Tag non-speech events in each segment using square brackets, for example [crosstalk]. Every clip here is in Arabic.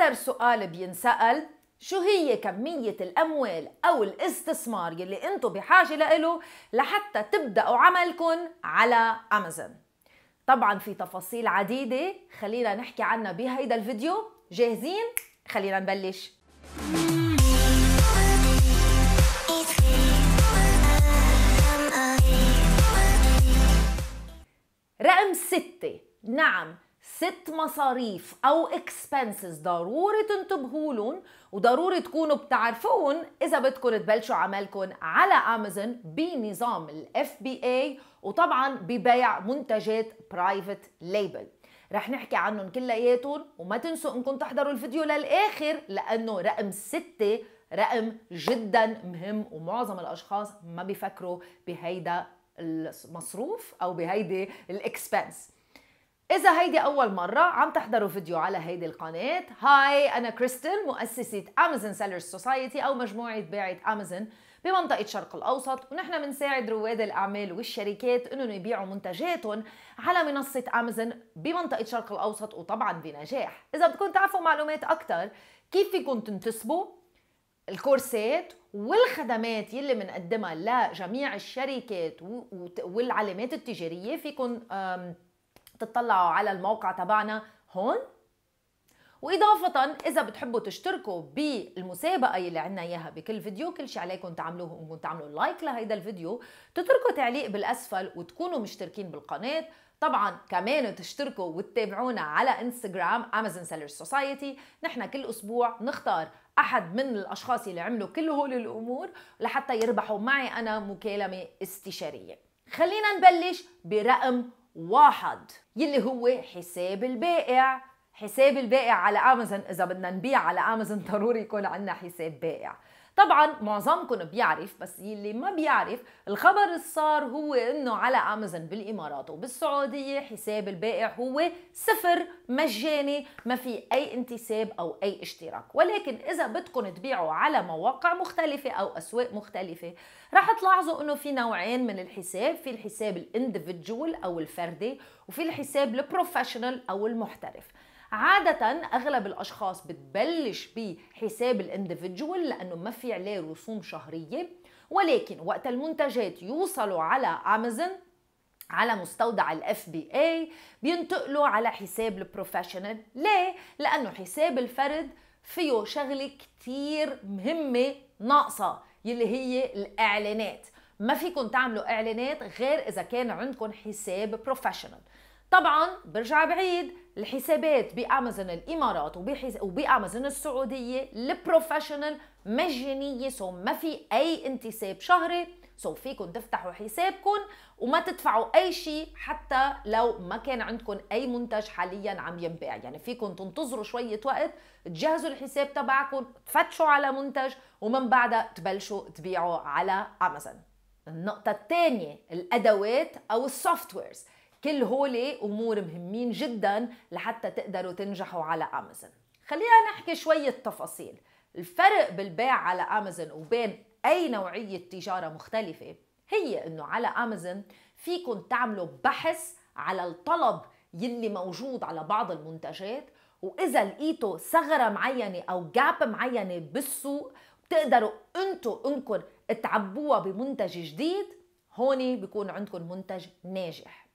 أكثر سؤال بينسأل شو هي كمية الأموال أو الاستثمار يلي أنتم بحاجة لإله لحتى تبدأوا عملكم على أمازون طبعا في تفاصيل عديدة خلينا نحكي عنها بهيدا الفيديو جاهزين؟ خلينا نبلش رقم ستة نعم ست مصاريف او اكسبنسز ضروري تنتبهوا لهم وضروري تكونوا بتعرفون اذا بدكم تبلشوا عملكم على امازون بنظام الاف بي اي وطبعا ببيع منتجات برايفت ليبل رح نحكي عنهم كلياتهم وما تنسوا انكم تحضروا الفيديو للاخر لانه رقم ستة رقم جدا مهم ومعظم الاشخاص ما بيفكروا بهيدا المصروف او بهيدي الاكسبنس إذا هيدي أول مرة عم تحضروا فيديو على هيدي القناة هاي أنا كريستل مؤسسة أمازون سيلرز سوسايتي أو مجموعة بيعة أمازون بمنطقة شرق الأوسط ونحن بنساعد رواد الأعمال والشركات إنهم يبيعوا منتجاتهم على منصة أمازون بمنطقة شرق الأوسط وطبعا بنجاح إذا بدكم تعرفوا معلومات أكثر كيف فيكم تنتسبوا الكورسات والخدمات يلي بنقدمها لجميع الشركات والعلامات التجارية فيكم تطلعوا على الموقع تبعنا هون وإضافة إذا بتحبوا تشتركوا بالمسابقة يلي عنا إياها بكل فيديو كل شيء عليكم تعملوه انكم تعملوا لايك لهيدا الفيديو تتركوا تعليق بالأسفل وتكونوا مشتركين بالقناة طبعا كمان تشتركوا وتتابعونا على انستغرام امازون سيلر سوسايتي نحن كل اسبوع نختار احد من الاشخاص اللي عملوا كل هول الامور لحتى يربحوا معي انا مكالمه استشاريه خلينا نبلش برقم واحد يلي هو حساب البائع حساب البائع على امازون اذا بدنا نبيع على امازون ضروري يكون عندنا حساب بائع طبعا معظمكم بيعرف بس يلي ما بيعرف الخبر الصار هو انه على امازون بالامارات وبالسعوديه حساب البائع هو صفر مجاني ما في اي انتساب او اي اشتراك ولكن اذا بدكم تبيعوا على مواقع مختلفه او اسواق مختلفه رح تلاحظوا انه في نوعين من الحساب في الحساب الاندفجوال او الفردي وفي الحساب البروفيشنال او المحترف عادة أغلب الأشخاص بتبلش بحساب الاندفجول لأنه ما في عليه رسوم شهرية ولكن وقت المنتجات يوصلوا على أمازون على مستودع الاف بي اي بينتقلوا على حساب البروفيشنال ليه لانه حساب الفرد فيه شغله كتير مهمه ناقصه يلي هي الاعلانات ما فيكم تعملوا اعلانات غير اذا كان عندكم حساب بروفيشنال طبعا برجع بعيد الحسابات بامازون الامارات وبامازون السعوديه البروفيشنال مجانيه سو ما في اي انتساب شهري سو فيكم تفتحوا حسابكم وما تدفعوا اي شيء حتى لو ما كان عندكم اي منتج حاليا عم ينباع يعني فيكم تنتظروا شويه وقت تجهزوا الحساب تبعكم تفتشوا على منتج ومن بعدها تبلشوا تبيعوا على امازون النقطه الثانيه الادوات او السوفت ويرز كل هول امور مهمين جدا لحتى تقدروا تنجحوا على امازون خلينا نحكي شويه تفاصيل الفرق بالبيع على امازون وبين اي نوعيه تجاره مختلفه هي انه على امازون فيكم تعملوا بحث على الطلب يلي موجود على بعض المنتجات واذا لقيتوا ثغره معينه او جاب معينه بالسوق بتقدروا انتوا انكم تعبوها بمنتج جديد هون بيكون عندكم منتج ناجح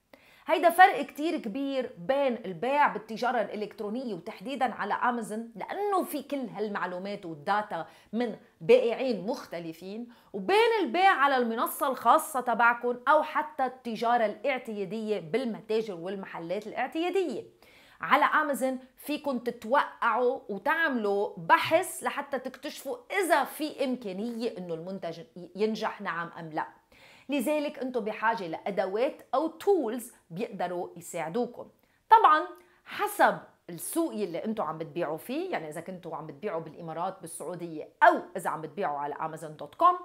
هيدا فرق كتير كبير بين البيع بالتجارة الإلكترونية وتحديدا على أمازون لأنه في كل هالمعلومات والداتا من بائعين مختلفين وبين البيع على المنصة الخاصة تبعكم أو حتى التجارة الاعتيادية بالمتاجر والمحلات الاعتيادية على امازون فيكم تتوقعوا وتعملوا بحث لحتى تكتشفوا اذا في امكانيه انه المنتج ينجح نعم ام لا لذلك انتم بحاجه لادوات او تولز بيقدروا يساعدوكم طبعا حسب السوق اللي انتم عم بتبيعوا فيه يعني اذا كنتوا عم بتبيعوا بالامارات بالسعوديه او اذا عم بتبيعوا على امازون دوت كوم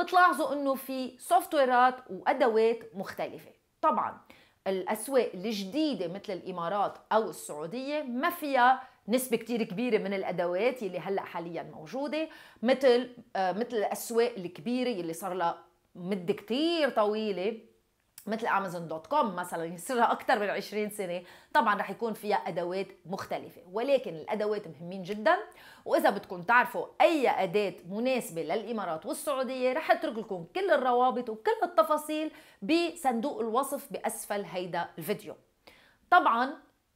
بتلاحظوا انه في سوفت ويرات وادوات مختلفه طبعا الاسواق الجديده مثل الامارات او السعوديه ما فيها نسبة كتير كبيرة من الأدوات يلي هلأ حاليا موجودة مثل آه، مثل الأسواق الكبيرة يلي صار لها مدة كتير طويلة مثل امازون دوت كوم مثلا يصيرها اكثر من 20 سنه طبعا رح يكون فيها ادوات مختلفه ولكن الادوات مهمين جدا واذا بدكم تعرفوا اي اداه مناسبه للامارات والسعوديه رح اترك لكم كل الروابط وكل التفاصيل بصندوق الوصف باسفل هيدا الفيديو طبعا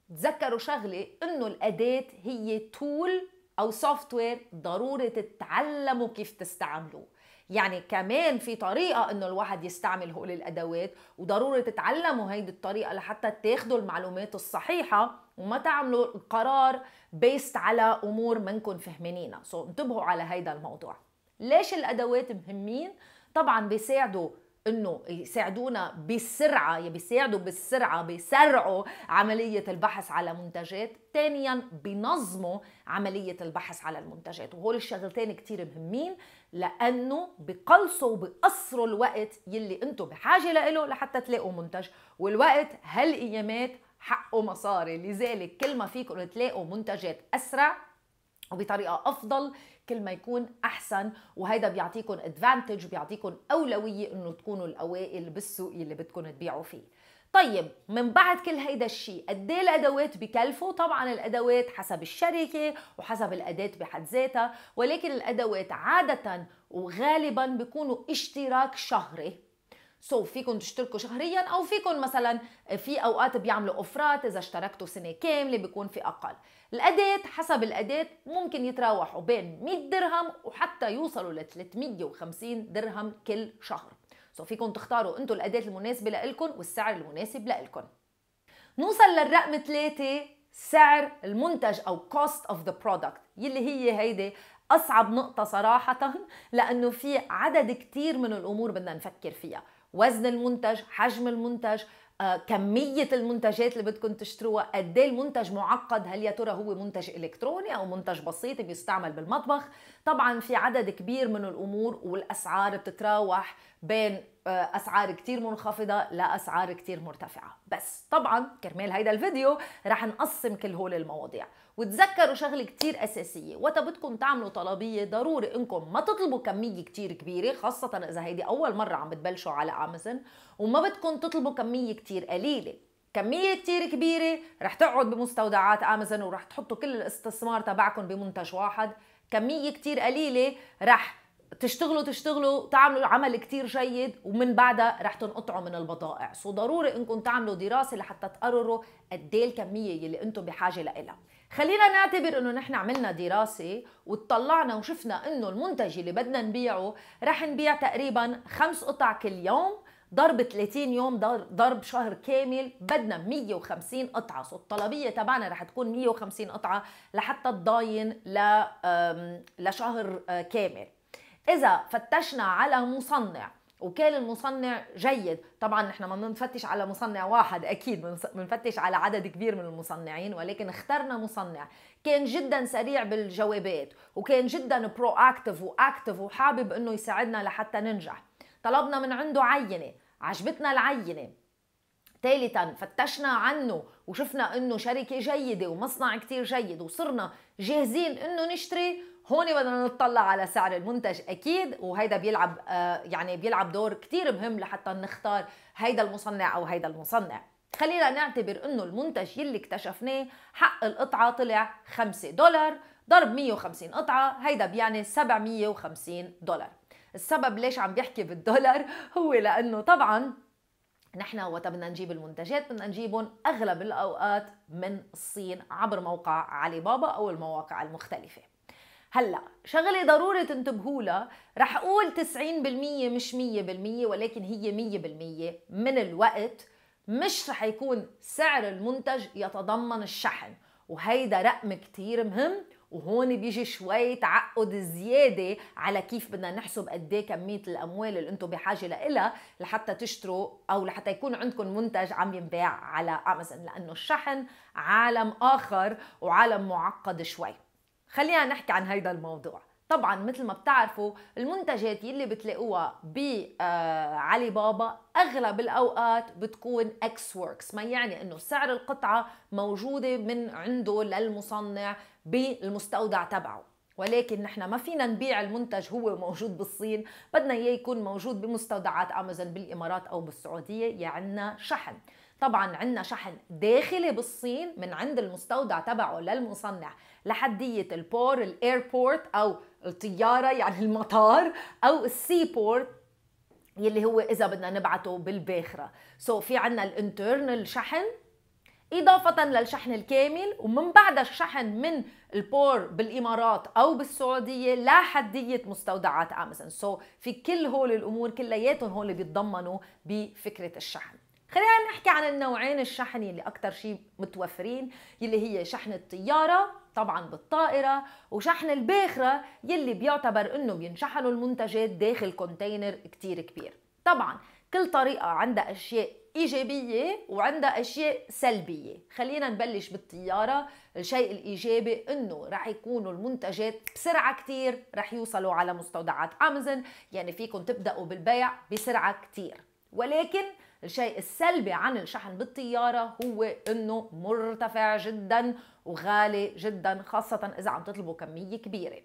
تذكروا شغله انه الاداه هي تول او سوفت وير ضروري تتعلموا كيف تستعملوه يعني كمان في طريقه انه الواحد يستعمل هول الادوات وضروري تتعلموا هيدي الطريقه لحتى تاخدوا المعلومات الصحيحه وما تعملوا القرار بيست على امور منكن فهمانينها سو so, انتبهوا على هيدا الموضوع ليش الادوات مهمين طبعا بيساعدوا انه يساعدونا بسرعه يعني بيساعدوا بالسرعه بيسرعوا عمليه البحث على منتجات ثانيا بنظموا عمليه البحث على المنتجات وهول الشغلتين كثير مهمين لانه بقلصوا وبقصروا الوقت يلي انتم بحاجه له لحتى تلاقوا منتج والوقت هالايامات حقه مصاري لذلك كل ما فيكم تلاقوا منتجات اسرع وبطريقه افضل كل ما يكون احسن وهيدا بيعطيكم ادفانتج بيعطيكم اولويه انه تكونوا الاوائل بالسوق اللي بدكم تبيعوا فيه طيب من بعد كل هيدا الشيء قد ايه الادوات بكلفوا طبعا الادوات حسب الشركه وحسب الاداه بحد ذاتها ولكن الادوات عاده وغالبا بيكونوا اشتراك شهري سو so, فيكم تشتركوا شهريا او فيكم مثلا في اوقات بيعملوا اوفرات اذا اشتركتوا سنه كامله بيكون في اقل الاداه حسب الاداه ممكن يتراوحوا بين 100 درهم وحتى يوصلوا ل 350 درهم كل شهر سو so, فيكم تختاروا انتم الاداه المناسبه لكم والسعر المناسب لكم نوصل للرقم 3 سعر المنتج او cost of the product يلي هي هيدي أصعب نقطة صراحة لأنه في عدد كتير من الأمور بدنا نفكر فيها وزن المنتج حجم المنتج آه، كمية المنتجات اللي بدكم تشتروها قد إيه المنتج معقد هل يا ترى هو منتج إلكتروني أو منتج بسيط بيستعمل بالمطبخ طبعا في عدد كبير من الأمور والأسعار بتتراوح بين آه، اسعار كتير منخفضه لاسعار كتير مرتفعه بس طبعا كرمال هيدا الفيديو رح نقسم كل هول المواضيع وتذكروا شغله كتير اساسيه وقت بدكم تعملوا طلبيه ضروري انكم ما تطلبوا كميه كتير كبيره خاصه اذا هيدي اول مره عم بتبلشوا على امازون وما بدكم تطلبوا كميه كتير قليله كمية كتير كبيرة رح تقعد بمستودعات أمازون ورح تحطوا كل الاستثمار تبعكم بمنتج واحد كمية كتير قليلة رح تشتغلوا تشتغلوا تعملوا عمل كتير جيد ومن بعدها رح تنقطعوا من البضائع سو ضروري انكم تعملوا دراسه لحتى تقرروا قد ايه الكميه اللي انتم بحاجه لها خلينا نعتبر انه نحن عملنا دراسه وطلعنا وشفنا انه المنتج اللي بدنا نبيعه رح نبيع تقريبا خمس قطع كل يوم ضرب 30 يوم ضرب شهر كامل بدنا 150 قطعة سو الطلبية تبعنا رح تكون 150 قطعة لحتى تضاين لشهر آه، كامل إذا فتشنا على مصنع وكان المصنع جيد طبعا نحن ما بنفتش على مصنع واحد اكيد بنفتش على عدد كبير من المصنعين ولكن اخترنا مصنع كان جدا سريع بالجوابات وكان جدا برو اكتف واكتف وحابب انه يساعدنا لحتى ننجح طلبنا من عنده عينه عجبتنا العينه ثالثا فتشنا عنه وشفنا انه شركه جيده ومصنع كتير جيد وصرنا جاهزين انه نشتري هون بدنا نطلع على سعر المنتج اكيد وهيدا بيلعب آه، يعني بيلعب دور كتير مهم لحتى نختار هيدا المصنع او هيدا المصنع خلينا نعتبر انه المنتج يلي اكتشفناه حق القطعه طلع 5 دولار ضرب 150 قطعه هيدا بيعني 750 دولار السبب ليش عم بيحكي بالدولار [laughs] هو لانه طبعا نحن وقت بدنا نجيب المنتجات بدنا نجيبهم اغلب الاوقات من الصين عبر موقع علي بابا او المواقع المختلفه هلا شغله ضروري تنتبهوا لها رح اقول 90% مش 100% ولكن هي 100% من الوقت مش رح يكون سعر المنتج يتضمن الشحن وهيدا رقم كتير مهم وهون بيجي شوي تعقد زيادة على كيف بدنا نحسب قد ايه كمية الأموال اللي أنتم بحاجة لإلها لحتى تشتروا أو لحتى يكون عندكم منتج عم ينباع على أمازون لأنه الشحن عالم آخر وعالم معقد شوي خلينا نحكي عن هيدا الموضوع طبعا مثل ما بتعرفوا المنتجات يلي بتلاقوها ب آه، علي بابا اغلب الاوقات بتكون اكس وركس ما يعني انه سعر القطعه موجوده من عنده للمصنع بالمستودع تبعه ولكن نحن ما فينا نبيع المنتج هو موجود بالصين بدنا اياه يكون موجود بمستودعات امازون بالامارات او بالسعوديه يا عنا شحن طبعا عندنا شحن داخلي بالصين من عند المستودع تبعه للمصنع لحدية البور الايربورت او الطيارة يعني المطار او السي بورت يلي هو اذا بدنا نبعته بالباخرة سو so في عندنا الانترنال شحن إضافة للشحن الكامل ومن بعد الشحن من البور بالإمارات أو بالسعودية لحدية مستودعات أمازون سو so في كل هول الأمور كلياتهم هول بيتضمنوا بفكرة الشحن خلينا نحكي عن النوعين الشحن اللي اكتر شيء متوفرين يلي هي شحن الطياره طبعا بالطائره وشحن الباخره يلي بيعتبر انه بينشحنوا المنتجات داخل كونتينر كتير كبير طبعا كل طريقه عندها اشياء ايجابيه وعندها اشياء سلبيه خلينا نبلش بالطياره الشيء الايجابي انه رح يكونوا المنتجات بسرعه كتير رح يوصلوا على مستودعات امازون يعني فيكم تبداوا بالبيع بسرعه كتير ولكن الشيء السلبي عن الشحن بالطيارة هو أنه مرتفع جدا وغالي جدا خاصة إذا عم تطلبوا كمية كبيرة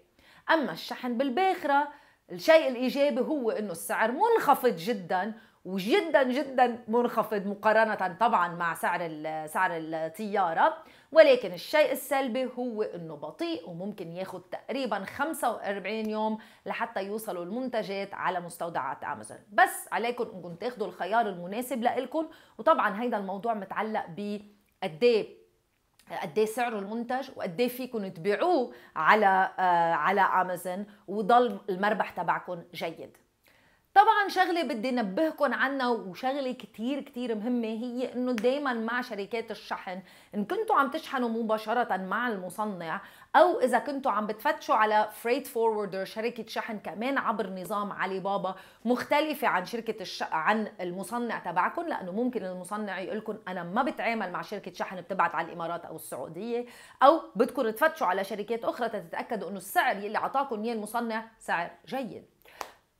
أما الشحن بالباخرة الشيء الإيجابي هو أنه السعر منخفض جدا وجدا جدا منخفض مقارنة طبعا مع سعر سعر الطيارة ولكن الشيء السلبي هو انه بطيء وممكن ياخذ تقريبا 45 يوم لحتى يوصلوا المنتجات على مستودعات امازون بس عليكم انكم تاخذوا الخيار المناسب لإلكم وطبعا هيدا الموضوع متعلق ب إيه، قد ايه سعر المنتج وقد ايه فيكم تبيعوه على آه على امازون وضل المربح تبعكم جيد طبعا شغله بدي نبهكم عنها وشغله كتير كتير مهمه هي انه دايما مع شركات الشحن ان كنتوا عم تشحنوا مباشره مع المصنع او اذا كنتوا عم بتفتشوا على فريت فوروردر شركه شحن كمان عبر نظام علي بابا مختلفه عن شركه الش... عن المصنع تبعكم لانه ممكن المصنع يقولكن انا ما بتعامل مع شركه شحن بتبعت على الامارات او السعوديه او بدكم تفتشوا على شركات اخرى تتاكدوا انه السعر يلي اعطاكم اياه المصنع سعر جيد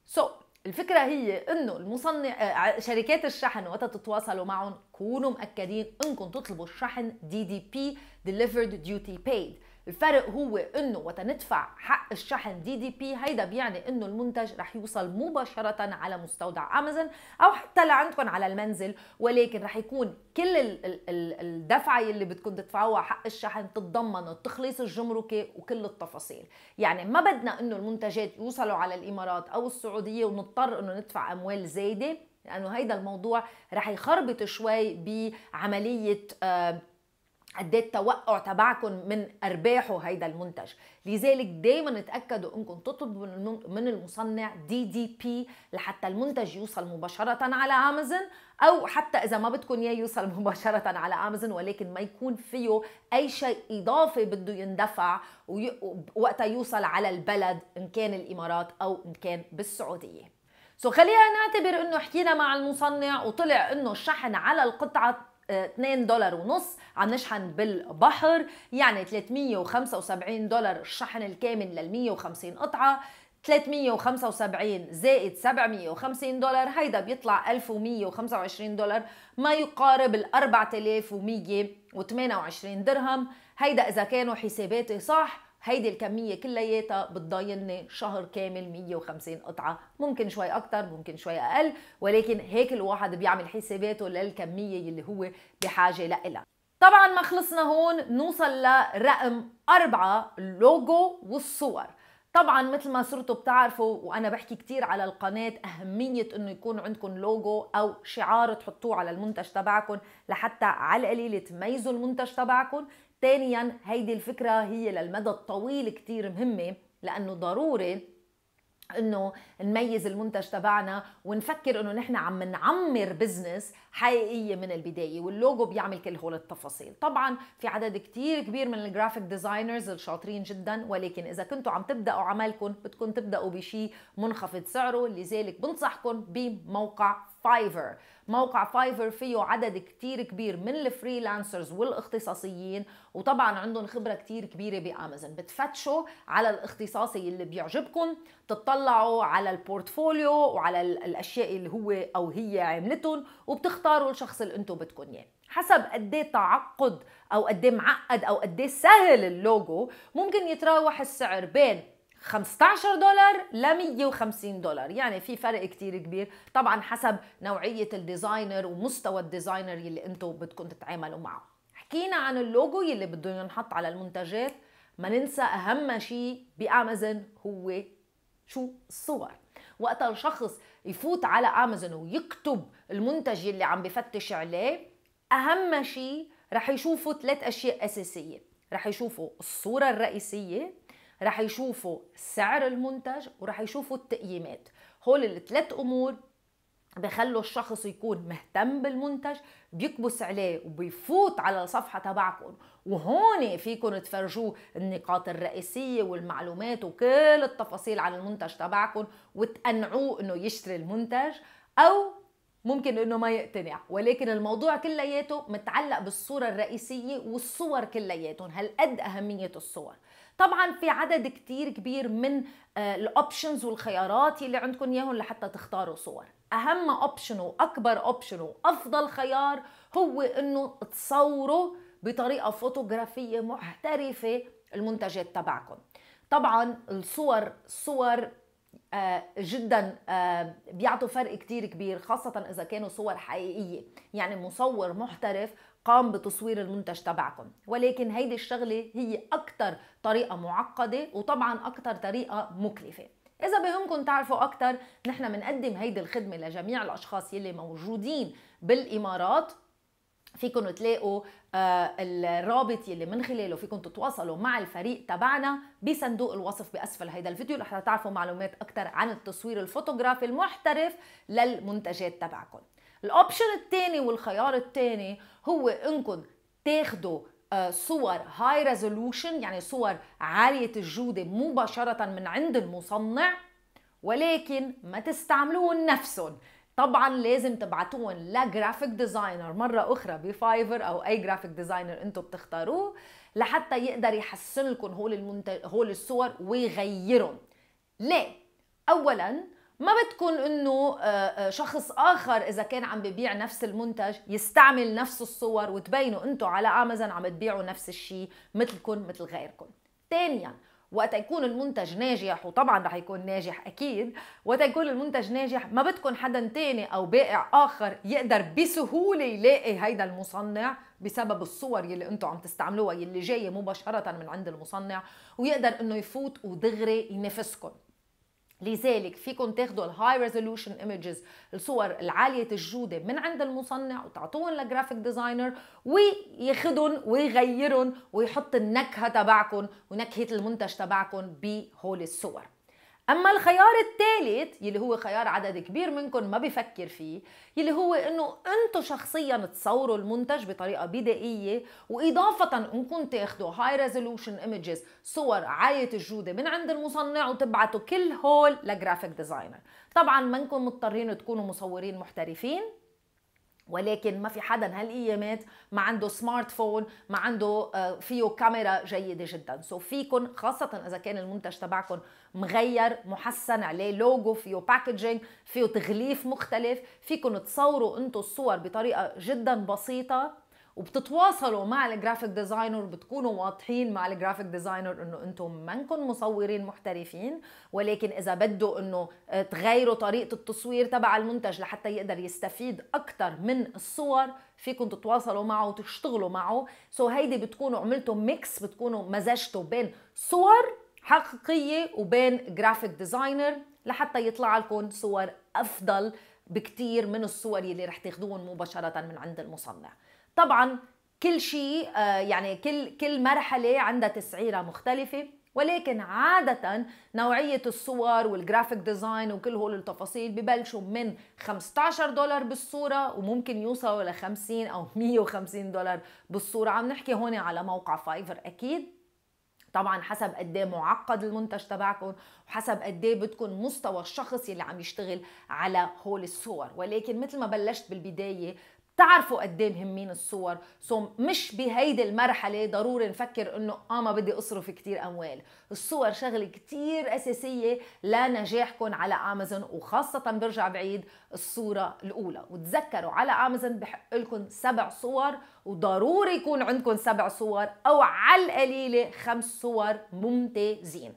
سو so, الفكرة هي انه المصنع آه، شركات الشحن وقت تتواصلوا معهم كونوا مأكدين انكم تطلبوا الشحن دي دي بي delivered duty paid الفرق هو انه وقت ندفع حق الشحن دي دي بي هيدا بيعني انه المنتج رح يوصل مباشره على مستودع امازون او حتى لعندكم على المنزل ولكن رح يكون كل الدفعه اللي بدكم تدفعوها حق الشحن تتضمن التخليص الجمركي وكل التفاصيل يعني ما بدنا انه المنتجات يوصلوا على الامارات او السعوديه ونضطر انه ندفع اموال زايده لانه هيدا الموضوع رح يخربط شوي بعمليه آه قد إيه التوقع تبعكم من ارباحه هيدا المنتج لذلك دائما اتاكدوا انكم تطلبوا من المصنع دي دي بي لحتى المنتج يوصل مباشره على امازون او حتى اذا ما بدكم اياه يوصل [laughs] مباشره على امازون ولكن ما يكون فيه اي شيء اضافي بده يندفع وقتها يوصل على البلد ان كان الامارات او ان كان بالسعوديه سو خلينا نعتبر انه حكينا مع المصنع وطلع انه الشحن على القطعه 2 دولار ونص عم نشحن بالبحر يعني 375 دولار الشحن الكامل لل 150 قطعه 375 زائد 750 دولار هيدا بيطلع 1125 دولار ما يقارب ال 4128 درهم هيدا اذا كانوا حساباتي صح هيدي الكمية كلياتها بتضايلنا شهر كامل 150 قطعة ممكن شوي أكتر ممكن شوي أقل ولكن هيك الواحد بيعمل حساباته للكمية اللي هو بحاجة لإلها طبعا ما خلصنا هون نوصل لرقم أربعة اللوجو والصور طبعا مثل ما صرتوا بتعرفوا وانا بحكي كثير على القناه اهميه انه يكون عندكم لوجو او شعار تحطوه على المنتج تبعكم لحتى على القليله تميزوا المنتج تبعكم ثانيا هيدي الفكرة هي للمدى الطويل كتير مهمة لأنه ضروري انه نميز المنتج تبعنا ونفكر انه نحن عم نعمر بزنس حقيقيه من البدايه واللوجو بيعمل كل هول التفاصيل طبعا في عدد كتير كبير من الجرافيك ديزاينرز الشاطرين جدا ولكن اذا كنتوا عم تبداوا عملكم بدكم تبداوا بشيء منخفض سعره لذلك بنصحكم بموقع فايفر موقع فايفر فيه عدد كتير كبير من الفريلانسرز والاختصاصيين وطبعا عندهم خبره كتير كبيره بامازون بتفتشوا على الاختصاصي اللي بيعجبكم بتطلعوا على البورتفوليو وعلى الاشياء اللي هو او هي عملتهم وبتختاروا الشخص اللي انتم بدكم اياه حسب قد إيه تعقد او قد إيه معقد او قد إيه سهل اللوجو ممكن يتراوح السعر بين 15 دولار ل 150 دولار يعني في فرق كتير كبير طبعا حسب نوعية الديزاينر ومستوى الديزاينر يلي انتم بدكم تتعاملوا معه حكينا عن اللوجو يلي بده ينحط على المنتجات ما ننسى اهم شيء بامازون هو شو الصور وقت الشخص يفوت على امازون ويكتب المنتج يلي عم بفتش عليه اهم شيء رح يشوفوا ثلاث اشياء اساسيه رح يشوفوا الصوره الرئيسيه رح يشوفوا سعر المنتج ورح يشوفوا التقييمات هول الثلاث امور بخلوا الشخص يكون مهتم بالمنتج بيكبس عليه وبيفوت على الصفحه تبعكم وهون فيكم تفرجوه النقاط الرئيسيه والمعلومات وكل التفاصيل عن المنتج تبعكم وتقنعوه انه يشتري المنتج او ممكن انه ما يقتنع ولكن الموضوع كلياته متعلق بالصوره الرئيسيه والصور كلياتهم هالقد اهميه الصور طبعا في عدد كتير كبير من آه، الاوبشنز والخيارات اللي عندكم اياهم لحتى تختاروا صور اهم اوبشن واكبر اوبشن وافضل خيار هو انه تصوروا بطريقه فوتوغرافيه محترفه المنتجات تبعكم طبعا الصور صور آه، جدا آه، بيعطوا فرق كتير كبير خاصة إذا كانوا صور حقيقية يعني مصور محترف قام بتصوير المنتج تبعكم ولكن هيدي الشغله هي اكثر طريقه معقده وطبعا اكثر طريقه مكلفه إذا بهمكم تعرفوا أكثر نحن بنقدم هيدي الخدمة لجميع الأشخاص يلي موجودين بالإمارات فيكم تلاقوا آه، الرابط يلي من خلاله فيكم تتواصلوا مع الفريق تبعنا بصندوق الوصف باسفل هيدا الفيديو لحتى تعرفوا معلومات اكثر عن التصوير الفوتوغرافي المحترف للمنتجات تبعكم الاوبشن الثاني والخيار الثاني هو انكم تاخذوا آه، صور هاي ريزولوشن يعني صور عالية الجودة مباشرة من عند المصنع ولكن ما تستعملوهم نفسهم طبعا لازم تبعتوهم لجرافيك ديزاينر مرة أخرى بفايفر أو أي جرافيك ديزاينر أنتم بتختاروه لحتى يقدر يحسن لكم هول, هول الصور ويغيرهم ليه؟ أولا ما بدكم انه آه، آه، شخص اخر اذا كان عم ببيع نفس المنتج يستعمل نفس الصور وتبينوا انتم على امازون عم تبيعوا نفس الشيء مثلكم مثل غيركم ثانيا وقت يكون المنتج ناجح وطبعا رح يكون ناجح اكيد وقت يكون المنتج ناجح ما بدكم حدا تاني او بائع اخر يقدر بسهوله يلاقي هيدا المصنع بسبب الصور يلي انتم عم تستعملوها يلي جايه مباشره من عند المصنع ويقدر انه يفوت ودغري ينافسكم لذلك فيكم تاخدوا الهاي ريزولوشن ايمجز الصور العاليه الجوده من عند المصنع وتعطوهم لجرافيك ديزاينر وياخذهم ويغيرهم ويحط النكهه تبعكم ونكهه المنتج تبعكم بهول الصور اما الخيار الثالث يلي هو خيار عدد كبير منكم ما بفكر فيه يلي هو انه انتم شخصيا تصوروا المنتج بطريقه بدائيه واضافه انكم تاخذوا هاي ريزولوشن ايمجز صور عاليه الجوده من عند المصنع وتبعتوا كل هول لجرافيك ديزاينر طبعا منكم مضطرين تكونوا مصورين محترفين ولكن ما في حدا هالايامات ما عنده سمارت فون ما عنده آه، فيه كاميرا جيده جدا سو so فيكم خاصه اذا كان المنتج تبعكم مغير محسن عليه لوجو فيه باكجينج فيه تغليف مختلف فيكم تصوروا انتم الصور بطريقه جدا بسيطه وبتتواصلوا مع الجرافيك ديزاينر بتكونوا واضحين مع الجرافيك ديزاينر انه انتم منكم مصورين محترفين ولكن اذا بده انه آه، تغيروا طريقه التصوير تبع المنتج لحتى يقدر يستفيد اكثر من الصور فيكم تتواصلوا معه وتشتغلوا معه سو so هيدي بتكونوا عملتوا ميكس بتكونوا مزجتوا بين صور حقيقيه وبين جرافيك ديزاينر لحتى يطلع لكم صور افضل بكتير من الصور يلي رح تاخدوهم مباشره من عند المصنع طبعا كل شيء آه، يعني كل كل مرحله عندها تسعيره مختلفه ولكن عادة نوعية الصور والجرافيك ديزاين وكل هول التفاصيل ببلشوا من 15 دولار بالصورة وممكن يوصلوا ل 50 أو 150 دولار بالصورة عم نحكي هون على موقع فايفر أكيد طبعا حسب قد إيه معقد المنتج تبعكم وحسب قد إيه بدكم مستوى الشخص اللي عم يشتغل على هول الصور ولكن مثل ما بلشت بالبدايه تعرفوا قد ايه مهمين الصور سو مش بهيدي المرحله ضروري نفكر انه اه ما بدي اصرف كتير اموال الصور شغله كتير اساسيه لنجاحكم على امازون وخاصه برجع بعيد الصوره الاولى وتذكروا على امازون بحق لكم سبع صور وضروري يكون عندكم سبع صور او على القليله خمس صور ممتازين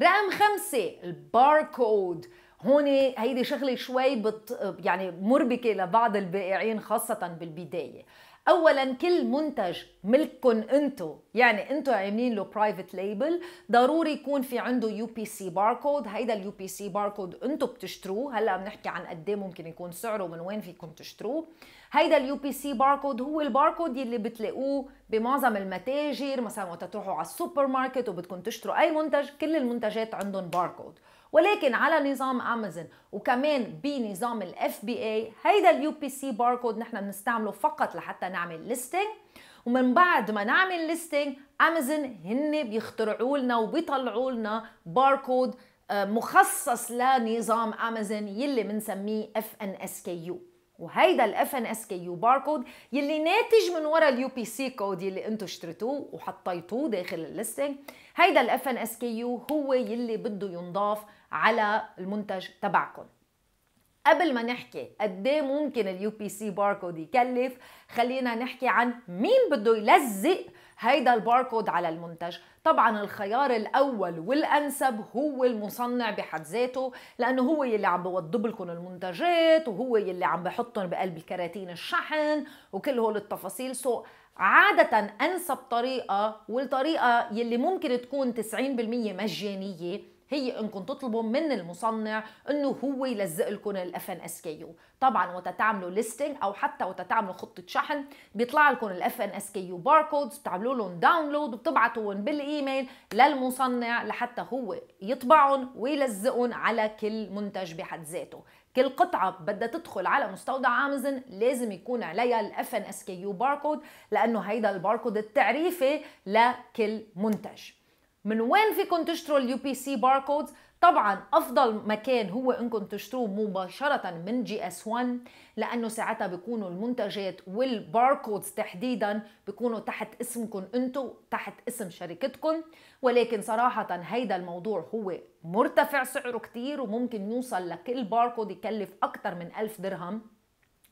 رقم خمسة الباركود هون هيدي شغله شوي بت يعني مربكه لبعض البائعين خاصه بالبدايه اولا كل منتج ملككم انتو يعني انتو عاملين له برايفت ليبل ضروري يكون في عنده يو بي سي باركود هيدا اليو بي سي باركود انتو بتشتروه هلا بنحكي عن قد إيه ممكن يكون سعره من وين فيكم تشتروه هيدا اليو بي سي باركود هو الباركود يلي بتلاقوه بمعظم المتاجر مثلا وقت تروحوا على السوبر ماركت وبدكم تشتروا اي منتج كل المنتجات عندهم باركود ولكن على نظام امازون وكمان بنظام الاف بي اي هيدا اليو بي سي باركود نحن بنستعمله فقط لحتى نعمل ليستنج ومن بعد ما نعمل ليستنج امازون هن بيخترعوا لنا وبيطلعوا لنا باركود آه، مخصص لنظام امازون يلي بنسميه اف ان اس كي يو وهيدا الاف ان اس كي يو باركود يلي ناتج من ورا اليو بي سي كود يلي انتم اشتريتوه وحطيتوه داخل الليستنج هيدا الاف ان اس كي يو هو يلي بده ينضاف على المنتج تبعكم قبل ما نحكي قد إيه ممكن اليو بي سي باركود يكلف خلينا نحكي عن مين بده يلزق هيدا الباركود على المنتج طبعا الخيار الاول والانسب هو المصنع بحد ذاته لانه هو يلي عم بوضب لكم المنتجات وهو يلي عم بحطهم بقلب الكراتين الشحن وكل هول التفاصيل سو عادة أنسب طريقة والطريقة يلي ممكن تكون 90% مجانية هي انكم تطلبوا من المصنع انه هو يلزق لكم الاف ان اس كيو طبعا وتتعملوا تعملوا ليستنج او حتى وتتعملوا تعملوا خطه شحن بيطلع لكم الاف ان اس كيو باركودز بتعملوا لهم داونلود وبتبعتوهم بالايميل للمصنع لحتى هو يطبعهم ويلزقهم على كل منتج بحد ذاته كل قطعة بدها تدخل على مستودع امازون لازم يكون عليها الاف ان اس كيو باركود لانه هيدا الباركود التعريفي لكل منتج من وين فيكم تشتروا اليو بي سي باركودز طبعا افضل مكان هو انكم تشتروه مباشره من جي اس 1 لانه ساعتها بيكونوا المنتجات والباركودز تحديدا بيكونوا تحت اسمكم انتم تحت اسم شركتكم ولكن صراحه هيدا الموضوع هو مرتفع سعره كتير وممكن يوصل لكل باركود يكلف اكثر من ألف درهم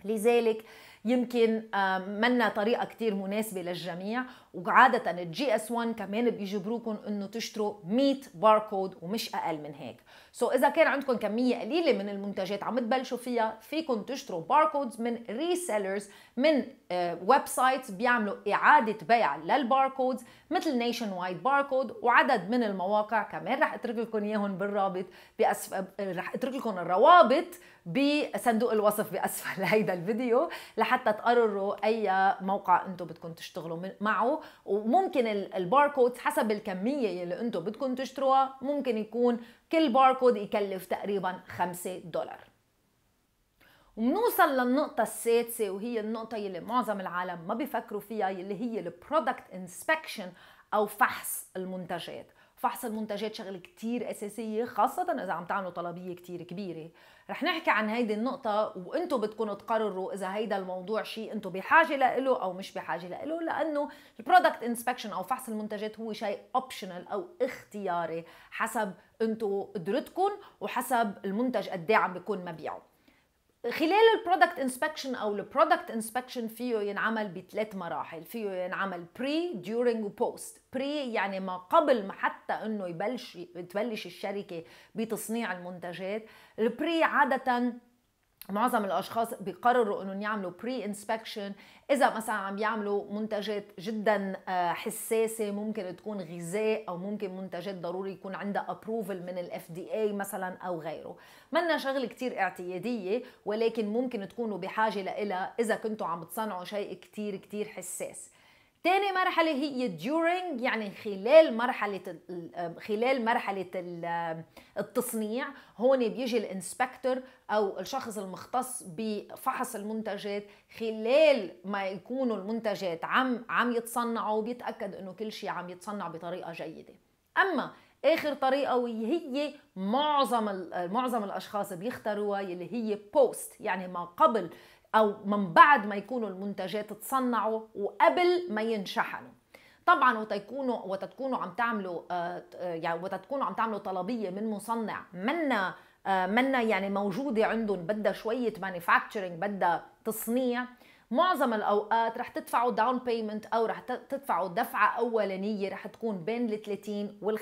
لذلك يمكن آه، منا طريقة كتير مناسبة للجميع وعادة الجي اس 1 كمان بيجبروكم انه تشتروا 100 باركود ومش اقل من هيك سو so اذا كان عندكم كمية قليلة من المنتجات عم تبلشوا فيها فيكم تشتروا باركودز من ريسيلرز من ويب آه، سايتس بيعملوا اعادة بيع للباركودز مثل نيشن وايد باركود وعدد من المواقع كمان رح اترك لكم اياهم بالرابط بأسف... آه، رح اترك لكم الروابط بصندوق الوصف باسفل [laughs] هيدا الفيديو لحتى تقرروا اي موقع انتم بدكم تشتغلوا معه وممكن الباركود حسب الكميه اللي انتم بدكم تشتروها ممكن يكون كل باركود يكلف تقريبا 5 دولار ومنوصل للنقطة السادسة وهي النقطة يلي معظم العالم ما بيفكروا فيها يلي هي البرودكت انسبكشن أو فحص المنتجات فحص المنتجات شغل كتير أساسية خاصة إذا عم تعملوا طلبية كتير كبيرة رح نحكي عن هيدي النقطة وانتم بتكونوا تقرروا إذا هيدا الموضوع شيء انتم بحاجة لإله أو مش بحاجة لإله لأنه البرودكت انسبكشن أو فحص المنتجات هو شيء اوبشنال أو اختياري حسب انتم قدرتكم وحسب المنتج قد إيه عم بيكون مبيعه خلال البرودكت انسبكشن او البرودكت انسبكشن فيه ينعمل بثلاث مراحل فيه ينعمل بري ديورنج وبوست بري يعني ما قبل ما حتى انه يبلش تبلش الشركه بتصنيع المنتجات البري عاده معظم الاشخاص بيقرروا انهم يعملوا بري انسبكشن اذا مثلا عم يعملوا منتجات جدا آه، حساسه ممكن تكون غذاء او ممكن منتجات ضروري يكون عندها ابروفل من الاف دي اي مثلا او غيره منا شغله كتير اعتياديه ولكن ممكن تكونوا بحاجه لها اذا كنتوا عم تصنعوا شيء كتير كتير حساس ثاني مرحله هي during يعني خلال مرحله آه، خلال مرحله آه، التصنيع هون بيجي الانسبكتور او الشخص المختص بفحص المنتجات خلال ما يكونوا المنتجات عم عم يتصنعوا بيتاكد انه كل شيء عم يتصنع بطريقه جيده اما اخر طريقه وهي معظم آه، معظم الاشخاص بيختاروها اللي هي بوست يعني ما قبل أو من بعد ما يكونوا المنتجات تصنعوا وقبل ما ينشحنوا طبعا وتكونوا وتتكونوا عم تعملوا آه، آه، يعني وتتكونوا عم تعملوا طلبيه من مصنع منا آه، منا يعني موجوده عندهم بدها شويه مانيفاكتشرنج بدها تصنيع معظم الاوقات رح تدفعوا داون بيمنت او رح تدفعوا دفعه اولانيه رح تكون بين ال 30 وال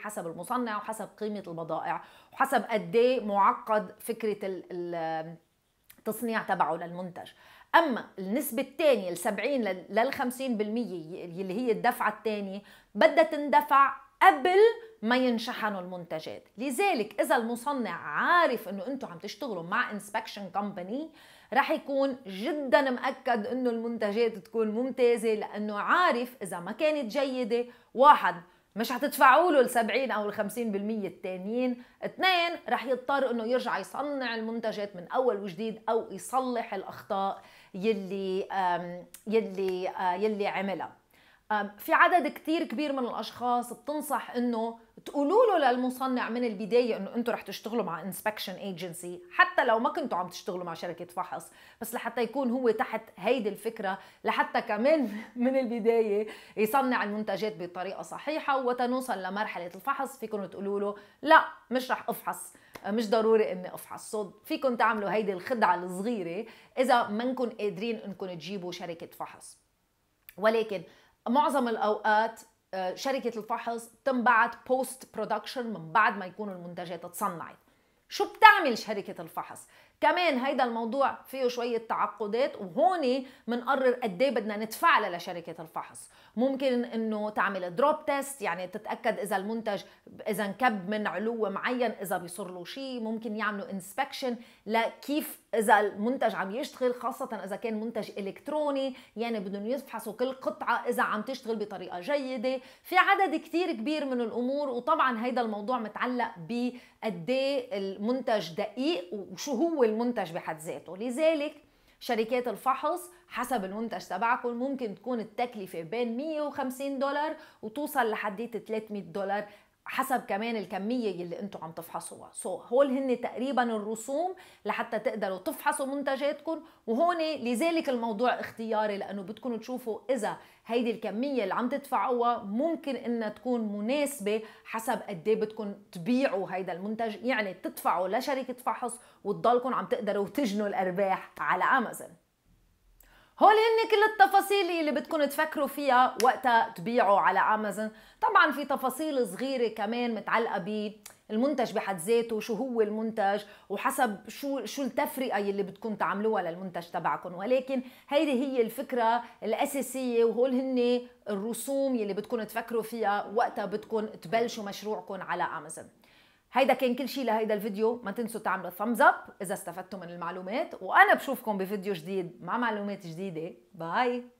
50% حسب المصنع وحسب قيمه البضائع وحسب قد إيه معقد فكره التصنيع تبعه للمنتج اما النسبه الثانيه ال 70 لل 50% اللي هي الدفعه الثانيه بدها تندفع قبل ما ينشحنوا المنتجات لذلك اذا المصنع عارف انه انتم عم تشتغلوا مع انسبكشن كومباني رح يكون جدا مأكد انه المنتجات تكون ممتازه لانه عارف اذا ما كانت جيده واحد مش هتدفعوا له ال 70 او ال 50% التانيين، اثنين رح يضطر انه يرجع يصنع المنتجات من اول وجديد او يصلح الاخطاء يلي يلي آه، يلي عملها. في عدد كتير كبير من الاشخاص بتنصح انه تقولوا له للمصنع من البدايه انه انتم رح تشتغلوا مع انسبكشن ايجنسي حتى لو ما كنتوا عم تشتغلوا مع شركه فحص بس لحتى يكون هو تحت هيدي الفكره لحتى كمان [laughs] من البدايه يصنع المنتجات بطريقه صحيحه وتنوصل لمرحله الفحص فيكم تقولوا له لا مش رح افحص مش ضروري اني افحص صد فيكم تعملوا هيدي الخدعه الصغيره اذا ما قادرين انكم تجيبوا شركه فحص ولكن معظم الاوقات آه، شركه الفحص تنبعت بوست برودكشن من بعد ما يكون المنتجات اتصنعت شو بتعمل شركه الفحص كمان هيدا الموضوع فيه شوية تعقدات وهون منقرر قد إيه بدنا ندفع لشركة الفحص ممكن انه تعمل دروب تيست يعني تتأكد اذا المنتج اذا انكب من علو معين اذا بيصير له شيء ممكن يعملوا انسبكشن لكيف اذا المنتج عم يشتغل خاصة اذا كان منتج الكتروني يعني بدهم يفحصوا كل قطعة اذا عم تشتغل بطريقة جيدة في عدد كتير كبير من الامور وطبعا هيدا الموضوع متعلق بقد إيه المنتج دقيق وشو هو المنتج بحد ذاته لذلك شركات الفحص حسب المنتج تبعكم ممكن تكون التكلفة بين 150 دولار وتوصل لحديت 300 دولار حسب كمان الكمية اللي انتم عم تفحصوها سو so, هول هن تقريبا الرسوم لحتى تقدروا تفحصوا منتجاتكم وهون لذلك الموضوع اختياري لانه بدكم تشوفوا اذا هيدي الكمية اللي عم تدفعوها ممكن انها تكون مناسبة حسب قد إيه بدكم تبيعوا هيدا المنتج يعني تدفعوا لشركة فحص وتضلكم عم تقدروا تجنوا الارباح على امازون هول هن كل التفاصيل اللي بدكم تفكروا فيها وقتها تبيعوا على امازون طبعا في تفاصيل صغيره كمان متعلقه بالمنتج المنتج بحد ذاته شو هو المنتج وحسب شو شو التفرقه يلي بدكم تعملوها للمنتج تبعكم ولكن هيدي هي الفكره الاساسيه وهول هن الرسوم يلي بدكم تفكروا فيها وقتها بدكم تبلشوا مشروعكم على امازون هيدا كان كل شيء لهيدا الفيديو ما تنسوا تعملوا ثامز اب اذا استفدتوا من المعلومات وانا بشوفكم بفيديو جديد مع معلومات جديده باي